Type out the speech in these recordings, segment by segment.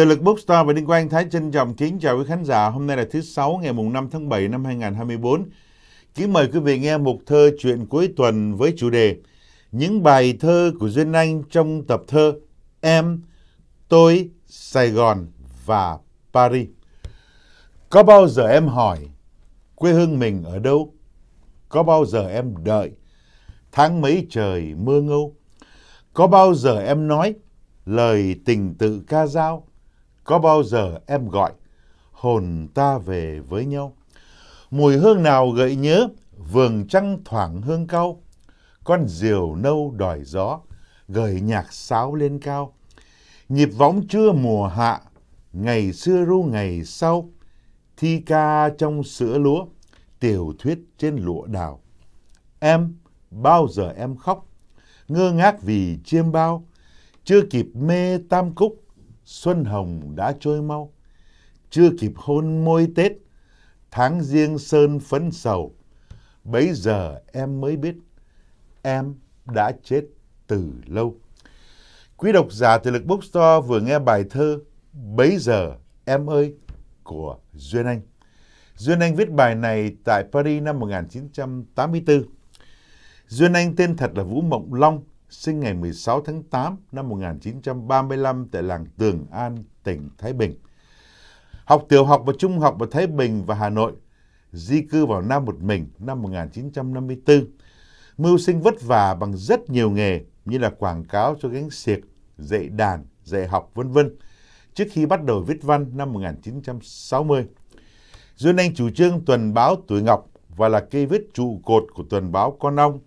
Từ lực Bookstore và Đinh Quang Thái trân trọng kính chào quý khán giả. Hôm nay là thứ Sáu ngày mùng 5 tháng 7 năm 2024. Kính mời quý vị nghe một thơ chuyện cuối tuần với chủ đề Những bài thơ của Duyên Anh trong tập thơ Em, Tôi, Sài Gòn và Paris. Có bao giờ em hỏi quê hương mình ở đâu? Có bao giờ em đợi tháng mấy trời mưa ngâu? Có bao giờ em nói lời tình tự ca dao? Có bao giờ em gọi hồn ta về với nhau? Mùi hương nào gợi nhớ vườn trăng thoảng hương cau? Con diều nâu đòi gió gợi nhạc sáo lên cao. Nhịp võng trưa mùa hạ, ngày xưa ru ngày sau, thi ca trong sữa lúa, tiểu thuyết trên lụa đào. Em, bao giờ em khóc, ngơ ngác vì chiêm bao, chưa kịp mê tam cúc, xuân hồng đã trôi mau chưa kịp hôn môi tết tháng riêng sơn phấn sầu bấy giờ em mới biết em đã chết từ lâu quý độc giả từ lực bookstore vừa nghe bài thơ bấy giờ em ơi của duyên anh duyên anh viết bài này tại paris năm 1984 duyên anh tên thật là vũ mộng long sinh ngày 16 tháng 8 năm 1935 tại làng Tường An, tỉnh Thái Bình. Học tiểu học và trung học ở Thái Bình và Hà Nội, di cư vào Nam một mình năm 1954. Mưu sinh vất vả bằng rất nhiều nghề như là quảng cáo cho gánh xiếc, dạy đàn, dạy học vân vân trước khi bắt đầu viết văn năm 1960. Duyên Anh chủ trương tuần báo Tuổi Ngọc và là cây viết trụ cột của tuần báo Con Ong,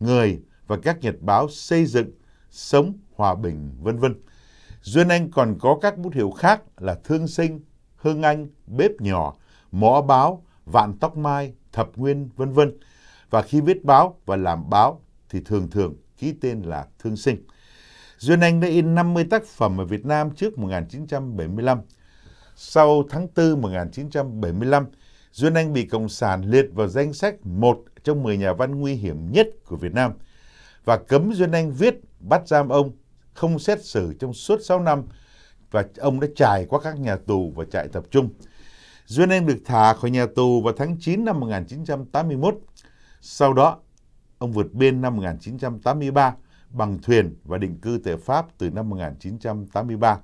người và các nhật báo xây dựng, sống, hòa bình, vân vân. Duyên Anh còn có các bút hiệu khác là Thương Sinh, Hương Anh, Bếp Nhỏ, Mõ Báo, Vạn Tóc Mai, Thập Nguyên, vân vân. Và khi viết báo và làm báo thì thường thường ký tên là Thương Sinh. Duyên Anh đã in 50 tác phẩm ở Việt Nam trước 1975. Sau tháng 4 1975, Duyên Anh bị Cộng sản liệt vào danh sách một trong 10 nhà văn nguy hiểm nhất của Việt Nam – và cấm duyên Anh viết bắt giam ông, không xét xử trong suốt 6 năm và ông đã trải qua các nhà tù và trại tập trung. Duyên Anh được thả khỏi nhà tù vào tháng 9 năm 1981. Sau đó, ông vượt biên năm 1983 bằng thuyền và định cư tại Pháp từ năm 1983.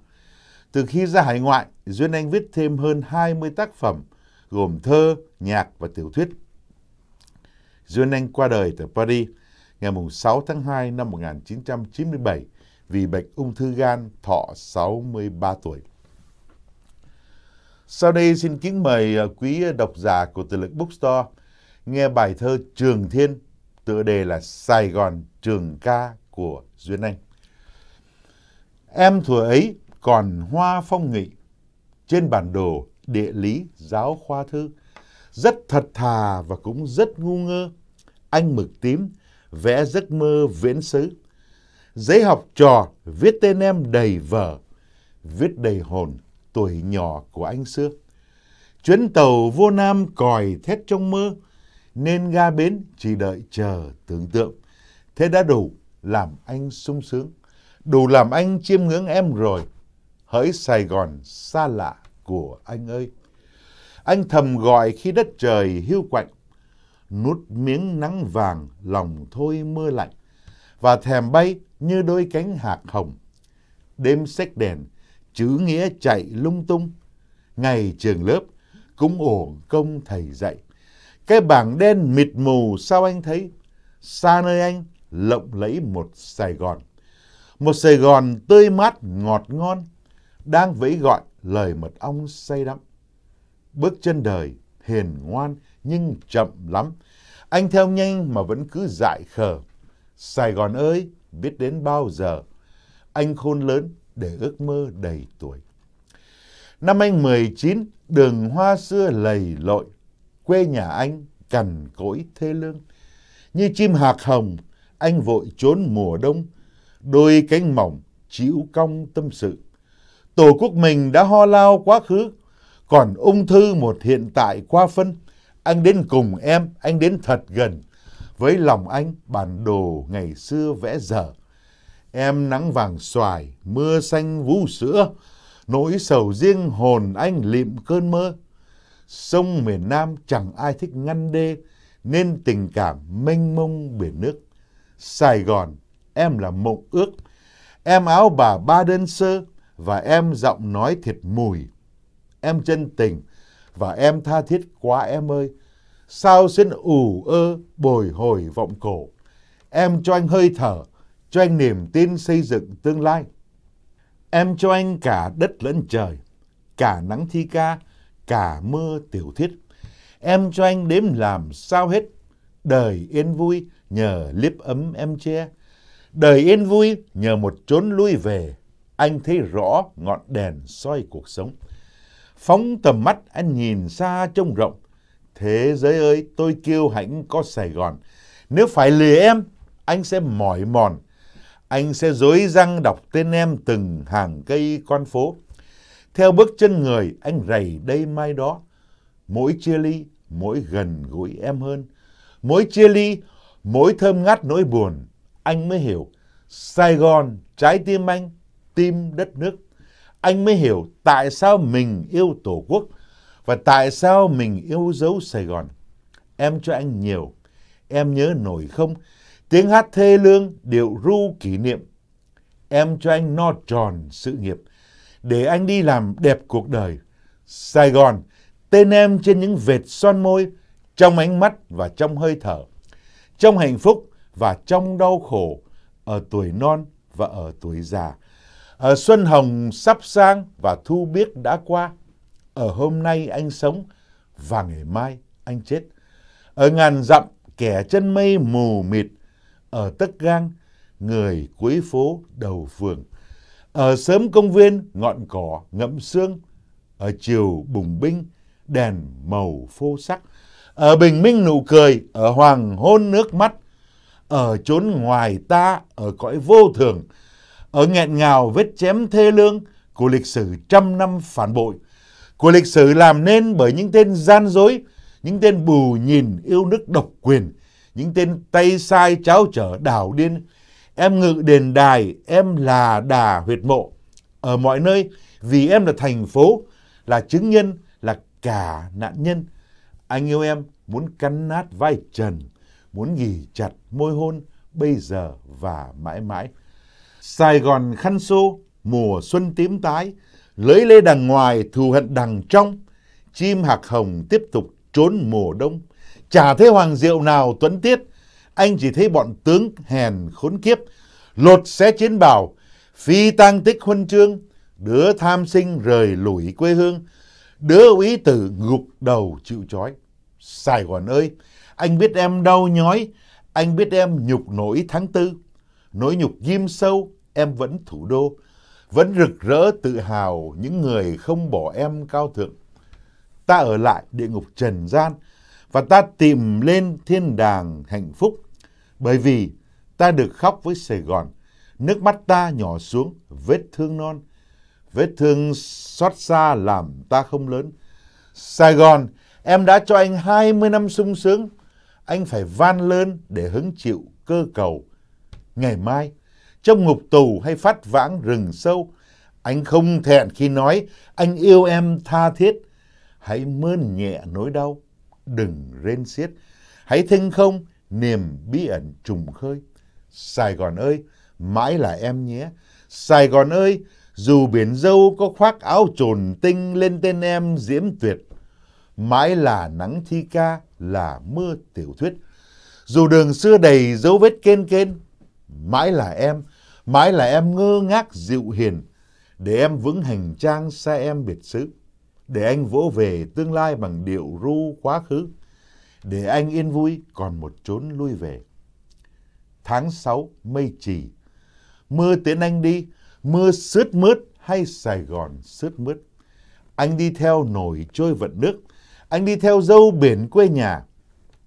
Từ khi ra hải ngoại, Duyên Anh viết thêm hơn 20 tác phẩm, gồm thơ, nhạc và tiểu thuyết. Duyên Anh qua đời tại Paris ngày 6 tháng 2 năm 1997 vì bệnh ung thư gan thọ 63 tuổi. Sau đây xin kính mời à, quý độc giả của từ lực Bookstore nghe bài thơ Trường Thiên tựa đề là Sài Gòn Trường Ca của Duyên Anh. Em thuở ấy còn hoa phong nghị trên bản đồ địa lý giáo khoa thư rất thật thà và cũng rất ngu ngơ anh mực tím vẽ giấc mơ viễn xứ. Giấy học trò viết tên em đầy vở, viết đầy hồn tuổi nhỏ của anh xưa. Chuyến tàu vô nam còi thét trong mơ, nên ga bến chỉ đợi chờ tưởng tượng. Thế đã đủ làm anh sung sướng, đủ làm anh chiêm ngưỡng em rồi. Hỡi Sài Gòn xa lạ của anh ơi! Anh thầm gọi khi đất trời hiu quạnh, nuốt miếng nắng vàng lòng thôi mưa lạnh và thèm bay như đôi cánh hạt hồng. Đêm sách đèn, chữ nghĩa chạy lung tung. Ngày trường lớp, cũng ổn công thầy dạy. Cái bảng đen mịt mù sao anh thấy? Xa nơi anh, lộng lẫy một Sài Gòn. Một Sài Gòn tươi mát ngọt ngon, đang vẫy gọi lời mật ong say đắm. Bước chân đời hiền ngoan nhưng chậm lắm, anh theo nhanh mà vẫn cứ dại khờ. Sài Gòn ơi, biết đến bao giờ? Anh khôn lớn để ước mơ đầy tuổi. Năm anh 19, đường hoa xưa lầy lội. Quê nhà anh cằn cỗi thê lương. Như chim hạc hồng, anh vội trốn mùa đông. Đôi cánh mỏng, chịu cong tâm sự. Tổ quốc mình đã ho lao quá khứ, còn ung thư một hiện tại qua phân. Anh đến cùng em, anh đến thật gần. Với lòng anh, bản đồ ngày xưa vẽ dở. Em nắng vàng xoài, mưa xanh vũ sữa, nỗi sầu riêng hồn anh lịm cơn mơ. Sông miền Nam chẳng ai thích ngăn đê, nên tình cảm mênh mông biển nước. Sài Gòn, em là mộng ước, em áo bà ba đơn sơ và em giọng nói thiệt mùi. Em chân tình, và em tha thiết quá em ơi sao xin ủ ơ bồi hồi vọng cổ em cho anh hơi thở cho anh niềm tin xây dựng tương lai em cho anh cả đất lẫn trời cả nắng thi ca cả mưa tiểu thiết em cho anh đếm làm sao hết đời yên vui nhờ liếp ấm em che đời yên vui nhờ một chốn lui về anh thấy rõ ngọn đèn soi cuộc sống Phóng tầm mắt anh nhìn xa trông rộng. Thế giới ơi, tôi kêu hãnh có Sài Gòn. Nếu phải lìa em, anh sẽ mỏi mòn. Anh sẽ dối răng đọc tên em từng hàng cây con phố. Theo bước chân người, anh rầy đây mai đó. Mỗi chia ly, mỗi gần gũi em hơn. Mỗi chia ly, mỗi thơm ngát nỗi buồn. Anh mới hiểu, Sài Gòn, trái tim anh, tim đất nước anh mới hiểu tại sao mình yêu Tổ quốc và tại sao mình yêu dấu Sài Gòn. Em cho anh nhiều, em nhớ nổi không? Tiếng hát thê lương, điệu ru kỷ niệm. Em cho anh no tròn sự nghiệp, để anh đi làm đẹp cuộc đời. Sài Gòn, tên em trên những vệt son môi, trong ánh mắt và trong hơi thở, trong hạnh phúc và trong đau khổ, ở tuổi non và ở tuổi già à, Xuân Hồng sắp sang và thu biết đã qua. Ở ờ, hôm nay anh sống và ngày mai anh chết. Ở ờ, ngàn dặm kẻ chân mây mù mịt. Ở tất gang người cuối phố đầu phường. Ở sớm công viên ngọn cỏ ngậm sương. Ở chiều bùng binh đèn màu phô sắc. Ở bình minh nụ cười, ở hoàng hôn nước mắt. Ở chốn ngoài ta, ở cõi vô thường ở nghẹn ngào vết chém thê lương của lịch sử trăm năm phản bội, của lịch sử làm nên bởi những tên gian dối, những tên bù nhìn yêu nước độc quyền, những tên tay sai cháo trở đảo điên. Em ngự đền đài, em là đà huyệt mộ. Ở mọi nơi, vì em là thành phố, là chứng nhân, là cả nạn nhân. Anh yêu em, muốn cắn nát vai trần, muốn ghì chặt môi hôn bây giờ và mãi mãi. Sài Gòn khăn xô, mùa xuân tím tái, lưỡi lê đằng ngoài, thù hận đằng trong, chim hạc hồng tiếp tục trốn mùa đông. Chả thấy hoàng diệu nào tuấn tiết, anh chỉ thấy bọn tướng hèn khốn kiếp, lột xé chiến bào, phi tang tích huân chương, đứa tham sinh rời lủi quê hương, đứa úy tử gục đầu chịu trói. Sài Gòn ơi, anh biết em đau nhói, anh biết em nhục nỗi tháng tư nỗi nhục ghim sâu, em vẫn thủ đô, vẫn rực rỡ tự hào những người không bỏ em cao thượng. Ta ở lại địa ngục trần gian và ta tìm lên thiên đàng hạnh phúc bởi vì ta được khóc với Sài Gòn, nước mắt ta nhỏ xuống vết thương non, vết thương xót xa làm ta không lớn. Sài Gòn, em đã cho anh 20 năm sung sướng, anh phải van lơn để hứng chịu cơ cầu Ngày mai, trong ngục tù hay phát vãng rừng sâu, anh không thẹn khi nói anh yêu em tha thiết. Hãy mơn nhẹ nỗi đau, đừng rên xiết. Hãy thinh không niềm bí ẩn trùng khơi. Sài Gòn ơi, mãi là em nhé. Sài Gòn ơi, dù biển dâu có khoác áo trồn tinh lên tên em diễm tuyệt. Mãi là nắng thi ca, là mưa tiểu thuyết. Dù đường xưa đầy dấu vết kên kên, mãi là em, mãi là em ngơ ngác dịu hiền, để em vững hành trang xa em biệt xứ, để anh vỗ về tương lai bằng điệu ru quá khứ, để anh yên vui còn một chốn lui về. Tháng 6 mây trì, mưa tiễn anh đi, mưa sướt mướt hay Sài Gòn sướt mướt. Anh đi theo nổi trôi vận nước, anh đi theo dâu biển quê nhà.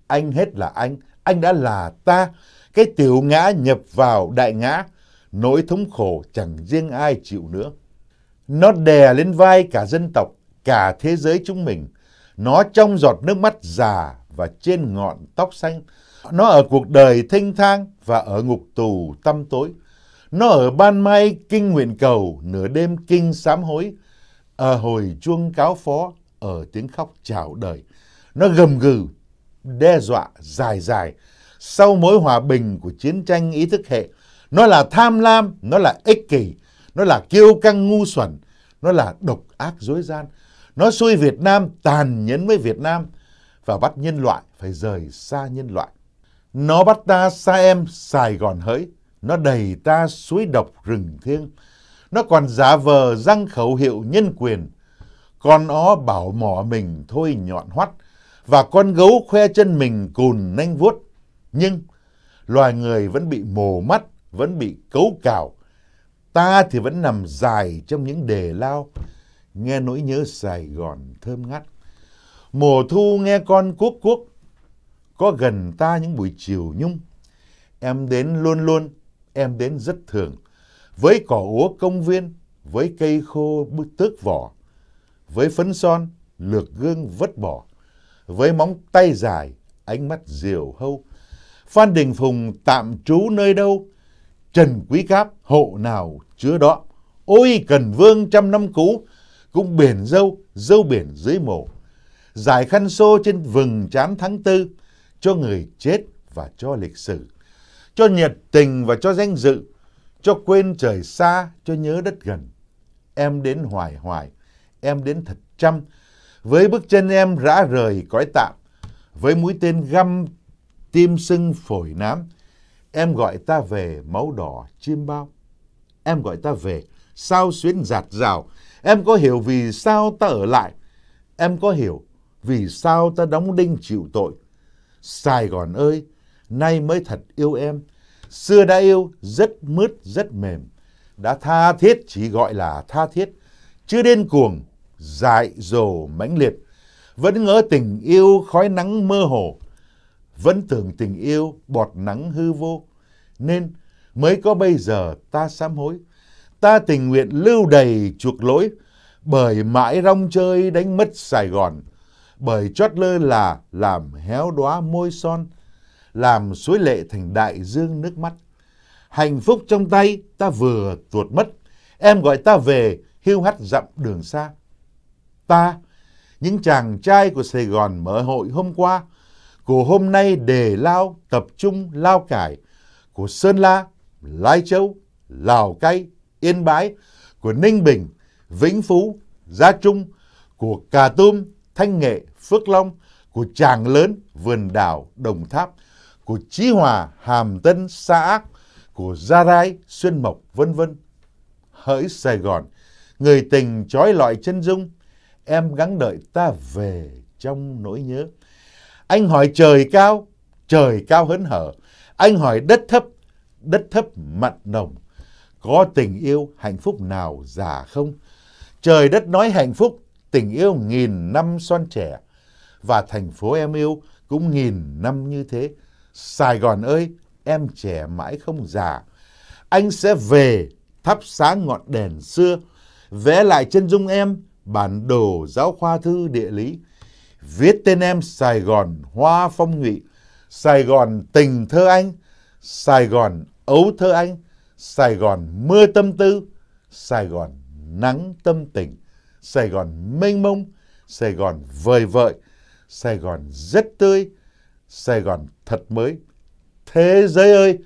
Anh hết là anh, anh đã là ta, cái tiểu ngã nhập vào đại ngã, nỗi thống khổ chẳng riêng ai chịu nữa. Nó đè lên vai cả dân tộc, cả thế giới chúng mình. Nó trong giọt nước mắt già và trên ngọn tóc xanh. Nó ở cuộc đời thanh thang và ở ngục tù tăm tối. Nó ở ban mai kinh nguyện cầu, nửa đêm kinh sám hối. Ở hồi chuông cáo phó, ở tiếng khóc chào đời. Nó gầm gừ, đe dọa, dài dài sau mối hòa bình của chiến tranh ý thức hệ nó là tham lam nó là ích kỷ nó là kiêu căng ngu xuẩn nó là độc ác dối gian nó xui việt nam tàn nhẫn với việt nam và bắt nhân loại phải rời xa nhân loại nó bắt ta xa em sài gòn hỡi nó đầy ta suối độc rừng thiêng nó còn giả vờ răng khẩu hiệu nhân quyền con ó bảo mỏ mình thôi nhọn hoắt và con gấu khoe chân mình cùn nanh vuốt nhưng loài người vẫn bị mồ mắt, vẫn bị cấu cào. Ta thì vẫn nằm dài trong những đề lao, nghe nỗi nhớ Sài Gòn thơm ngắt. Mùa thu nghe con cuốc cuốc, có gần ta những buổi chiều nhung. Em đến luôn luôn, em đến rất thường, với cỏ úa công viên, với cây khô bức tước vỏ, với phấn son, lược gương vất bỏ, với móng tay dài, ánh mắt diều hâu, Phan Đình Phùng tạm trú nơi đâu? Trần Quý Cáp hộ nào chứa đó. Ôi Cần Vương trăm năm cũ, cũng biển dâu, dâu biển dưới mổ. Giải khăn xô trên vừng chán tháng tư, cho người chết và cho lịch sử. Cho nhiệt tình và cho danh dự, cho quên trời xa, cho nhớ đất gần. Em đến hoài hoài, em đến thật trăm, với bước chân em rã rời cõi tạm, với mũi tên găm tim sưng phổi nám. Em gọi ta về máu đỏ chim bao. Em gọi ta về sao xuyến giạt rào. Em có hiểu vì sao ta ở lại. Em có hiểu vì sao ta đóng đinh chịu tội. Sài Gòn ơi, nay mới thật yêu em. Xưa đã yêu, rất mướt, rất mềm. Đã tha thiết chỉ gọi là tha thiết. Chưa điên cuồng, dại dồ mãnh liệt. Vẫn ngỡ tình yêu khói nắng mơ hồ vẫn tưởng tình yêu bọt nắng hư vô, nên mới có bây giờ ta sám hối. Ta tình nguyện lưu đầy chuộc lỗi, bởi mãi rong chơi đánh mất Sài Gòn, bởi chót lơ là làm héo đóa môi son, làm suối lệ thành đại dương nước mắt. Hạnh phúc trong tay ta vừa tuột mất, em gọi ta về hưu hắt dặm đường xa. Ta, những chàng trai của Sài Gòn mở hội hôm qua, của hôm nay đề lao tập trung lao cải, của Sơn La, Lai Châu, Lào Cai, Yên Bái, của Ninh Bình, Vĩnh Phú, Gia Trung, của Cà tum Thanh Nghệ, Phước Long, của Tràng Lớn, Vườn Đảo, Đồng Tháp, của Chí Hòa, Hàm Tân, Sa Ác, của Gia Rai, Xuyên Mộc, vân vân. Hỡi Sài Gòn, người tình trói lọi chân dung, em gắng đợi ta về trong nỗi nhớ. Anh hỏi trời cao, trời cao hớn hở. Anh hỏi đất thấp, đất thấp mặn nồng. Có tình yêu hạnh phúc nào già không? Trời đất nói hạnh phúc, tình yêu nghìn năm son trẻ. Và thành phố em yêu cũng nghìn năm như thế. Sài Gòn ơi, em trẻ mãi không già. Anh sẽ về thắp sáng ngọn đèn xưa, vẽ lại chân dung em bản đồ giáo khoa thư địa lý viết tên em Sài Gòn hoa phong nhụy, Sài Gòn tình thơ anh, Sài Gòn ấu thơ anh, Sài Gòn mưa tâm tư, Sài Gòn nắng tâm tình, Sài Gòn mênh mông, Sài Gòn vời vợi, Sài Gòn rất tươi, Sài Gòn thật mới. Thế giới ơi,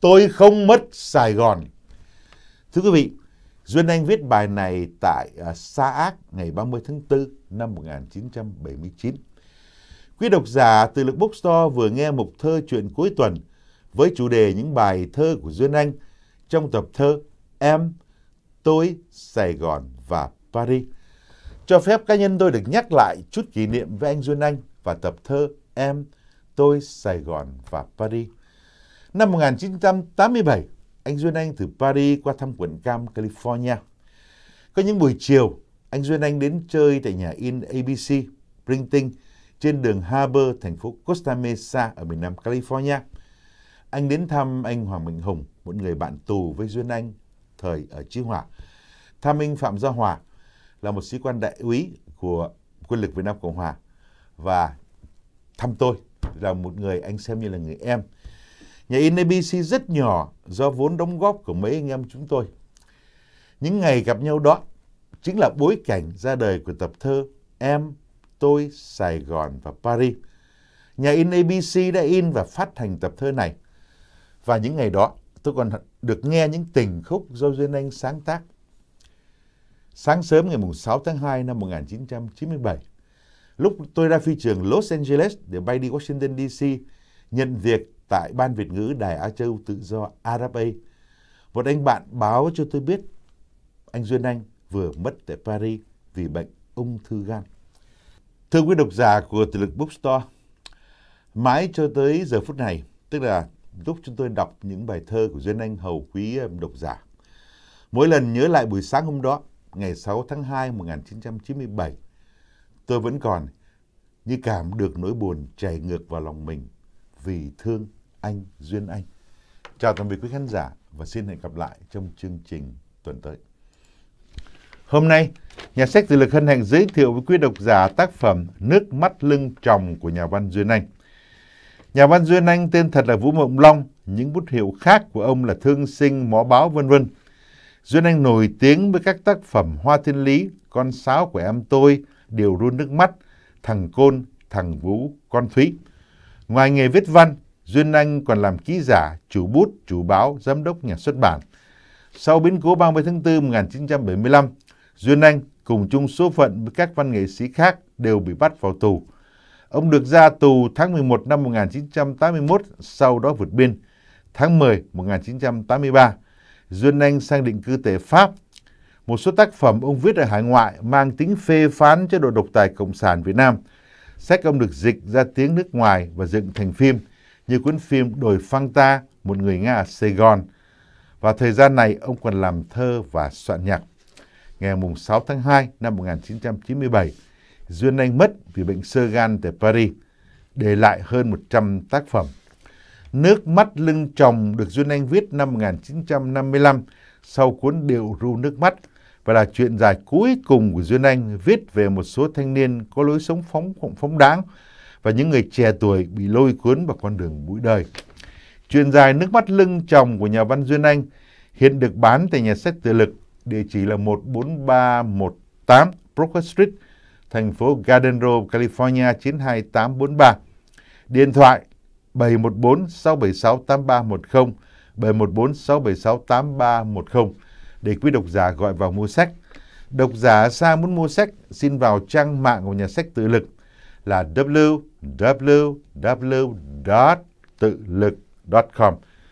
tôi không mất Sài Gòn. Thưa quý vị, Duyên Anh viết bài này tại uh, Sa Ác ngày 30 tháng 4 năm 1979. Quý độc giả từ lực bookstore vừa nghe mục thơ chuyện cuối tuần với chủ đề những bài thơ của Duyên Anh trong tập thơ Em, Tôi, Sài Gòn và Paris. Cho phép cá nhân tôi được nhắc lại chút kỷ niệm với anh Duyên Anh và tập thơ Em, Tôi, Sài Gòn và Paris. Năm 1987, anh Duyên Anh từ Paris qua thăm quận Cam, California. Có những buổi chiều, anh Duyên Anh đến chơi tại nhà in ABC, Printing, trên đường Harbor, thành phố Costa Mesa ở miền Nam California. Anh đến thăm anh Hoàng Mạnh Hùng, một người bạn tù với Duyên Anh thời ở Chí Hòa. Thăm anh Phạm Gia Hòa là một sĩ quan đại úy của quân lực Việt Nam Cộng Hòa và thăm tôi là một người anh xem như là người em Nhà in ABC rất nhỏ do vốn đóng góp của mấy anh em chúng tôi. Những ngày gặp nhau đó chính là bối cảnh ra đời của tập thơ Em, Tôi, Sài Gòn và Paris. Nhà in ABC đã in và phát hành tập thơ này. Và những ngày đó tôi còn được nghe những tình khúc do Duyên Anh sáng tác. Sáng sớm ngày 6 tháng 2 năm 1997, lúc tôi ra phi trường Los Angeles để bay đi Washington DC, nhận việc tại Ban Việt ngữ Đài Á Châu Tự do Arab Một anh bạn báo cho tôi biết anh Duyên Anh vừa mất tại Paris vì bệnh ung thư gan. Thưa quý độc giả của Từ lực Bookstore, mãi cho tới giờ phút này, tức là lúc chúng tôi đọc những bài thơ của Duyên Anh hầu quý ờ, độc giả. Mỗi lần nhớ lại buổi sáng hôm đó, ngày 6 tháng 2 1997, tôi vẫn còn như cảm được nỗi buồn chảy ngược vào lòng mình vì thương anh Duyên Anh. Chào tạm biệt quý khán giả và xin hẹn gặp lại trong chương trình tuần tới. Hôm nay, nhà sách Từ lực Hân Hạnh giới thiệu với quý độc giả tác phẩm Nước mắt lưng tròng của nhà văn Duyên Anh. Nhà văn Duyên Anh tên thật là Vũ Mộng Long, những bút hiệu khác của ông là Thương Sinh, Mõ Báo vân vân. Duyên Anh nổi tiếng với các tác phẩm Hoa Thiên Lý, Con Sáo của Em Tôi, Điều Run Nước Mắt, Thằng Côn, Thằng Vũ, Con Thúy. Ngoài nghề viết văn, Duyên Anh còn làm ký giả, chủ bút, chủ báo, giám đốc nhà xuất bản. Sau biến cố 30 tháng 4 1975, Duyên Anh cùng chung số phận với các văn nghệ sĩ khác đều bị bắt vào tù. Ông được ra tù tháng 11 năm 1981, sau đó vượt biên. Tháng 10 1983, Duyên Anh sang định cư tại Pháp. Một số tác phẩm ông viết ở hải ngoại mang tính phê phán chế độ độc tài Cộng sản Việt Nam. Sách ông được dịch ra tiếng nước ngoài và dựng thành phim như cuốn phim Đồi Phăng Ta, một người Nga ở Sài Gòn. và thời gian này, ông còn làm thơ và soạn nhạc. Ngày 6 tháng 2 năm 1997, Duyên Anh mất vì bệnh sơ gan tại Paris, để lại hơn 100 tác phẩm. Nước mắt lưng chồng được Duyên Anh viết năm 1955 sau cuốn Điệu ru nước mắt và là chuyện dài cuối cùng của Duyên Anh viết về một số thanh niên có lối sống phóng phóng đáng và những người trẻ tuổi bị lôi cuốn vào con đường bụi đời. Chuyện dài nước mắt lưng chồng của nhà văn Duyên Anh hiện được bán tại nhà sách tự lực, địa chỉ là 14318 Broker Street, thành phố Garden Grove, California 92843. Điện thoại 714 676 8310, 714 676 8310 để quý độc giả gọi vào mua sách. Độc giả xa muốn mua sách, xin vào trang mạng của nhà sách tự lực là www.tự lực.com